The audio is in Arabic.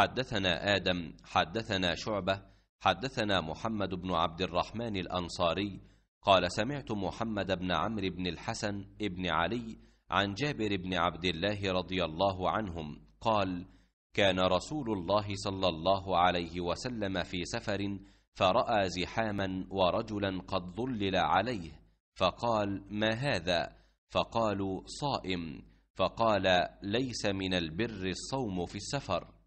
حدثنا آدم حدثنا شعبة حدثنا محمد بن عبد الرحمن الأنصاري قال سمعت محمد بن عمرو بن الحسن بن علي عن جابر بن عبد الله رضي الله عنهم قال كان رسول الله صلى الله عليه وسلم في سفر فراى زحاما ورجلا قد ظلل عليه فقال ما هذا فقالوا صائم فقال ليس من البر الصوم في السفر